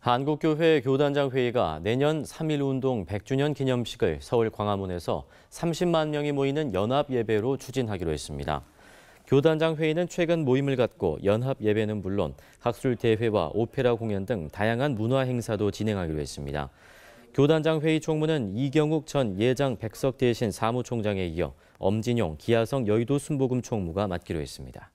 한국교회 교단장 회의가 내년 3.1 운동 100주년 기념식을 서울 광화문에서 30만 명이 모이는 연합 예배로 추진하기로 했습니다. 교단장 회의는 최근 모임을 갖고 연합 예배는 물론 학술 대회와 오페라 공연 등 다양한 문화 행사도 진행하기로 했습니다. 교단장 회의 총무는 이경욱 전 예장 백석 대신 사무총장에 이어 엄진용 기아성 여의도 순복음 총무가 맡기로 했습니다.